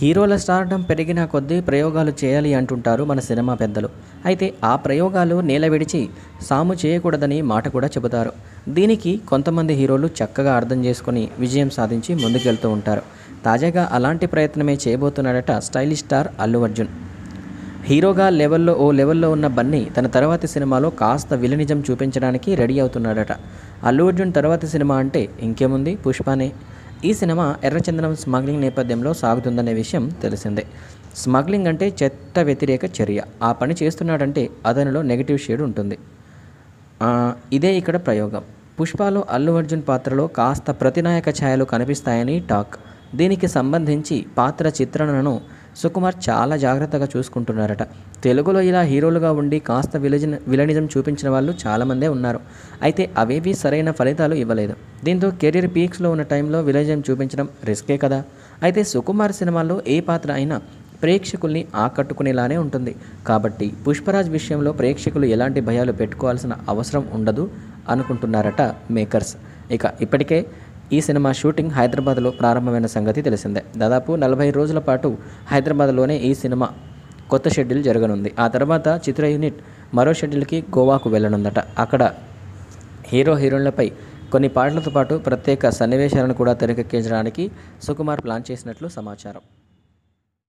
హీరోల స్టార్డం పెరిగిన కొద్దీ ప్రయోగాలు చేయాలి అంటుంటారు మన సినిమా పెద్దలు అయితే ఆ ప్రయోగాలు నేల విడిచి సాము చేయకూడదని మాట కూడా చెబుతారు దీనికి కొంతమంది హీరోలు చక్కగా అర్థం చేసుకుని విజయం సాధించి ముందుకెళ్తూ ఉంటారు తాజాగా అలాంటి ప్రయత్నమే చేయబోతున్నాడట స్టైలిష్ స్టార్ అల్లు అర్జున్ హీరోగా లెవెల్లో ఓ లెవెల్లో ఉన్న బన్నీ తన తర్వాతి సినిమాలో కాస్త విలనిజం చూపించడానికి రెడీ అవుతున్నాడట అల్లు అర్జున్ తర్వాతి సినిమా అంటే ఇంకేముంది పుష్పనే ఈ సినిమా ఎర్రచందనం స్మగ్లింగ్ నేపథ్యంలో సాగుతుందనే విషయం తెలిసిందే స్మగ్లింగ్ అంటే చెత్త వ్యతిరేక చర్య ఆ పని చేస్తున్నాడంటే అతనిలో నెగిటివ్ షేడ్ ఉంటుంది ఇదే ఇక్కడ ప్రయోగం పుష్పలో అల్లు అర్జున్ పాత్రలో కాస్త ప్రతినాయక ఛాయలు కనిపిస్తాయని టాక్ దీనికి సంబంధించి పాత్ర చిత్రణను సుకుమార్ చాలా జాగ్రత్తగా చూసుకుంటున్నారట తెలుగులో ఇలా హీరోలుగా ఉండి కాస్త విలజన విలనిజం చూపించిన వాళ్ళు చాలామందే ఉన్నారు అయితే అవేవి సరైన ఫలితాలు ఇవ్వలేదు దీంతో కెరీర్ పీక్స్లో ఉన్న టైంలో విలనిజం చూపించడం రిస్కే కదా అయితే సుకుమార్ సినిమాల్లో ఏ పాత్ర అయినా ప్రేక్షకుల్ని ఆకట్టుకునేలానే ఉంటుంది కాబట్టి పుష్పరాజ్ విషయంలో ప్రేక్షకులు ఎలాంటి భయాలు పెట్టుకోవాల్సిన అవసరం ఉండదు అనుకుంటున్నారట మేకర్స్ ఇక ఇప్పటికే ఈ సినిమా షూటింగ్ హైదరాబాద్లో ప్రారంభమైన సంగతి తెలిసిందే దాదాపు నలభై రోజుల పాటు హైదరాబాద్లోనే ఈ సినిమా కొత్త షెడ్యూల్ జరగనుంది ఆ తర్వాత చిత్ర యూనిట్ మరో షెడ్యూల్కి గోవాకు వెళ్ళనుందట అక్కడ హీరో హీరోయిన్లపై కొన్ని పాటలతో పాటు ప్రత్యేక సన్నివేశాలను కూడా తెరకెక్కించడానికి సుకుమార్ ప్లాన్ చేసినట్లు సమాచారం